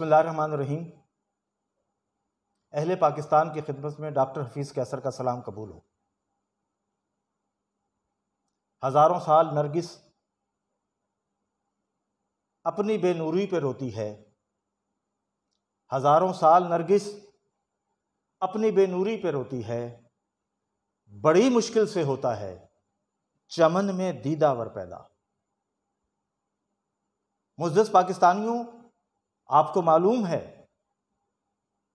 बसमीम अहले पाकिस्तान की खिदमत में डॉक्टर हफीज़ कैसर का सलाम कबूल हो हज़ारों साल नरगिस अपनी बेनूरी पर रोती है हज़ारों साल नरगिस अपनी बेनूरी पर रोती है बड़ी मुश्किल से होता है चमन में दीदावर पैदा मुजस पाकिस्तानियों आपको मालूम है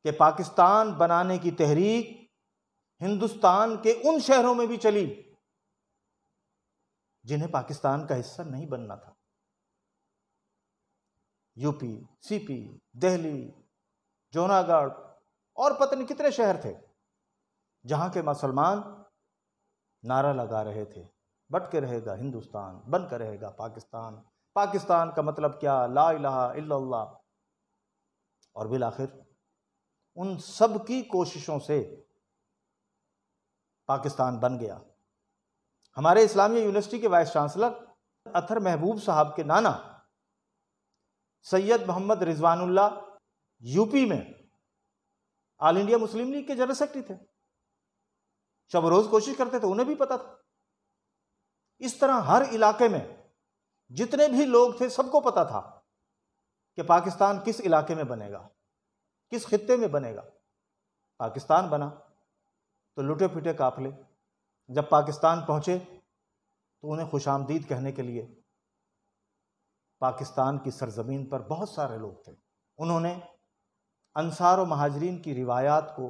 कि पाकिस्तान बनाने की तहरीक हिंदुस्तान के उन शहरों में भी चली जिन्हें पाकिस्तान का हिस्सा नहीं बनना था यूपी सीपी दिल्ली जूनागढ़ और पता नहीं कितने शहर थे जहां के मुसलमान नारा लगा रहे थे बट के रहेगा हिंदुस्तान बन कर रहेगा पाकिस्तान पाकिस्तान का मतलब क्या ला इलाहा इल्लल्लाह और बिल आखिर उन सब की कोशिशों से पाकिस्तान बन गया हमारे इस्लामी यूनिवर्सिटी के वाइस चांसलर अथर महबूब साहब के नाना सैयद मोहम्मद रिजवानुल्ला यूपी में ऑल इंडिया मुस्लिम लीग के जनरल सेक्रेटरी थे रोज कोशिश करते थे उन्हें भी पता था इस तरह हर इलाके में जितने भी लोग थे सबको पता था कि पाकिस्तान किस इलाके में बनेगा किस खत्े में बनेगा पाकिस्तान बना तो लुटे पिटे काफले जब पाकिस्तान पहुँचे तो उन्हें खुश आमदीद कहने के लिए पाकिस्तान की सरजमीन पर बहुत सारे लोग थे उन्होंने अनसार और महाजरीन की रिवायात को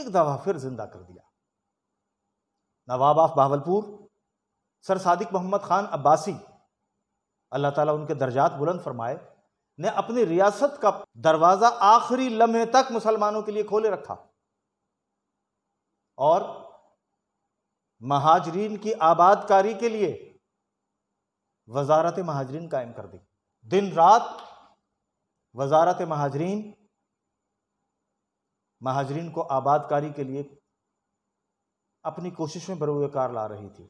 एक दफ़ा फिर ज़िंदा कर दिया नवाब ऑफ बावलपुर सर सादिक मोहम्मद ख़ान अब्बासी अल्लाह ताला उनके दर्जात बुलंद फरमाए ने अपनी रियासत का दरवाज़ा आखिरी लम्हे तक मुसलमानों के लिए खोले रखा और महाजरीन की आबादकारी के लिए वजारत महाजरीन कायम कर दी दिन रात वजारत महाजरीन महाजरीन को आबादकारी के लिए अपनी कोशिश में बरूकार ला रही थी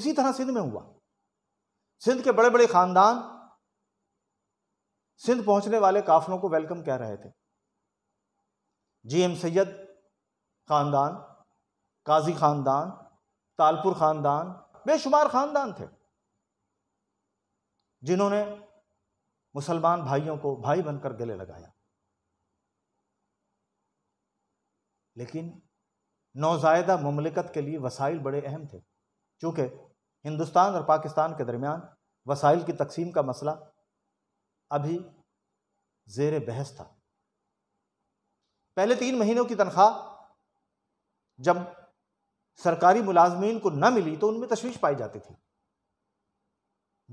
इसी तरह सिंध में हुआ सिंध के बड़े बड़े ख़ानदान सिंध पहुंचने वाले काफलों को वेलकम कह रहे थे जी एम सैयद ख़ानदान काजी ख़ानदान तालपुर ख़ानदान बेशुमार ख़ानदान थे जिन्होंने मुसलमान भाइयों को भाई बनकर गले लगाया लेकिन नौजायदा ममलिकत के लिए वसाइल बड़े अहम थे चूँकि हिंदुस्तान और पाकिस्तान के दरमियान वसाइल की तकसीम का मसला अभी जेर बहस था पहले तीन महीनों की तनख्वाह जब सरकारी मुलाजमीन को न मिली तो उनमें तशवीश पाई जाती थी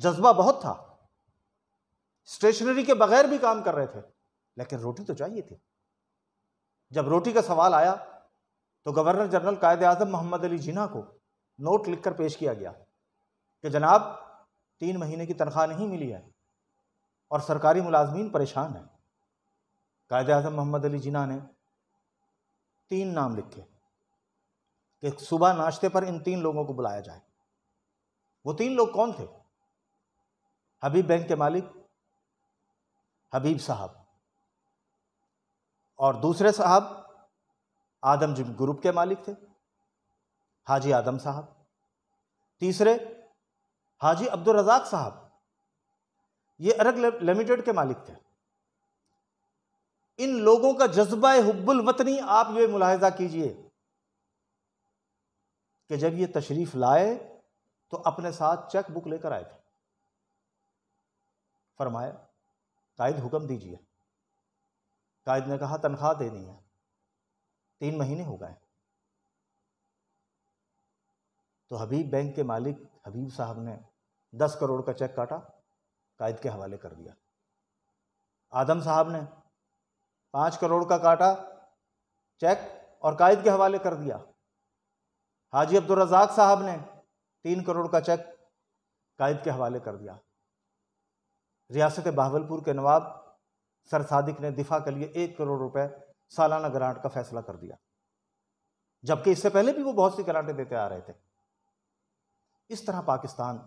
जज्बा बहुत था स्टेशनरी के बगैर भी काम कर रहे थे लेकिन रोटी तो चाहिए थी जब रोटी का सवाल आया तो गवर्नर जनरल कायद आजम मोहम्मद अली जिना को नोट लिखकर पेश किया गया कि जनाब तीन महीने की तनख्वाह नहीं मिली है और सरकारी मुलाजमीन परेशान हैं कायद अजम मोहम्मद अली जिना ने तीन नाम लिखे कि सुबह नाश्ते पर इन तीन लोगों को बुलाया जाए वो तीन लोग कौन थे हबीब बैंक के मालिक हबीब साहब और दूसरे साहब आदम जिम ग्रुप के मालिक थे हाजी आदम साहब तीसरे हाजी अब्दुल रज़ाक साहब ये अरग लिमिटेड के मालिक थे इन लोगों का जज्बा हब्बुल वतनी आप ये मुलाहजा कीजिए कि जब ये तशरीफ़ लाए तो अपने साथ चेक बुक लेकर आए थे फरमाया कायद हुक्म दीजिए कायद ने कहा तनख्वाह देनी है तीन महीने हो गए तो हबीब बैंक के मालिक हबीब साहब ने दस करोड़ का चेक काटा कायद के हवाले कर दिया आदम साहब ने पाँच करोड़ का काटा चेक और कायद के हवाले कर दिया हाजी अब्दुलरजाक साहब ने तीन करोड़ का चेक कायद के हवाले कर दिया रियासत बहावलपुर के नवाब सर सादिक ने दिफा के लिए एक करोड़ रुपए सालाना ग्रांट का फैसला कर दिया जबकि इससे पहले भी वो बहुत सी ग्रांटें देते आ रहे थे इस तरह पाकिस्तान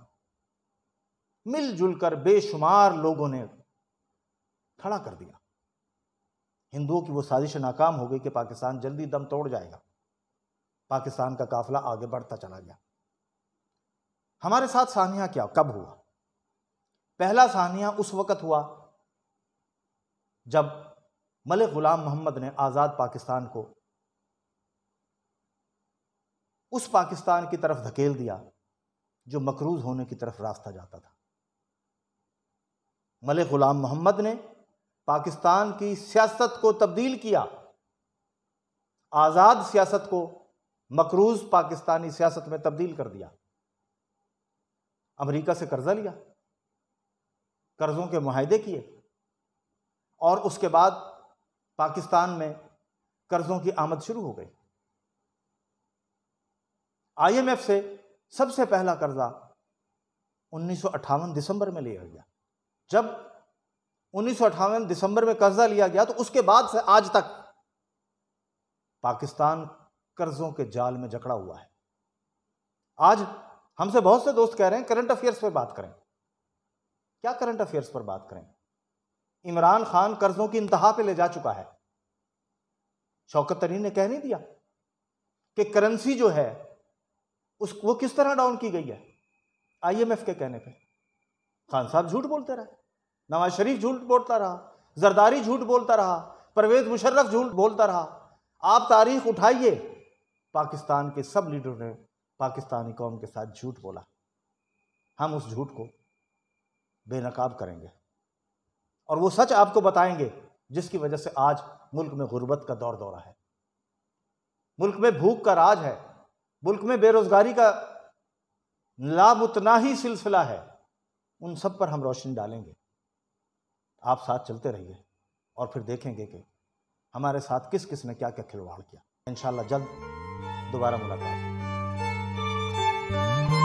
मिलजुल कर बेशुमार लोगों ने खड़ा कर दिया हिंदुओं की वो साजिश नाकाम हो गई कि पाकिस्तान जल्दी दम तोड़ जाएगा पाकिस्तान का काफिला आगे बढ़ता चला गया हमारे साथ सानिया क्या कब हुआ पहला सानिया उस वक़्त हुआ जब मलिक ग़ुलाम मोहम्मद ने आज़ाद पाकिस्तान को उस पाकिस्तान की तरफ धकेल दिया जो मकरूज होने की तरफ रास्ता जाता था मलिक ग़ुलाम मोहम्मद ने पाकिस्तान की सियासत को तब्दील किया आज़ाद सियासत को मकरूज पाकिस्तानी सियासत में तब्दील कर दिया अमेरिका से कर्ज़ा लिया कर्ज़ों के माहदे किए और उसके बाद पाकिस्तान में कर्ज़ों की आमद शुरू हो गई आईएमएफ से सबसे पहला कर्ज़ा उन्नीस दिसंबर में लिया गया जब उन्नीस में दिसंबर में कर्जा लिया गया तो उसके बाद से आज तक पाकिस्तान कर्जों के जाल में जकड़ा हुआ है आज हमसे बहुत से दोस्त कह रहे हैं करंट अफेयर्स पर बात करें क्या करंट अफेयर्स पर बात करें इमरान खान कर्जों की इंतहा पे ले जा चुका है शौकत तरीन ने कह नहीं दिया कि करेंसी जो है उस वो किस तरह डाउन की गई है आईएमएफ के कहने पे खान साहब झूठ बोलते रहे नवाज शरीफ झूठ बोलता रहा जरदारी झूठ बोलता रहा परवेज मुशर्रफ झूठ बोलता रहा आप तारीख उठाइए पाकिस्तान के सब लीडरों ने पाकिस्तानी कौम के साथ झूठ बोला हम उस झूठ को बेनकाब करेंगे और वो सच आपको बताएंगे जिसकी वजह से आज मुल्क में गुर्बत का दौर दौरा है मुल्क में भूख का राज है मुल्क में बेरोज़गारी का लाभ उतना ही सिलसिला है उन सब पर हम रोशनी डालेंगे आप साथ चलते रहिए और फिर देखेंगे कि हमारे साथ किस किस ने क्या क्या खिलवाड़ किया इन जल्द दोबारा मुलाकात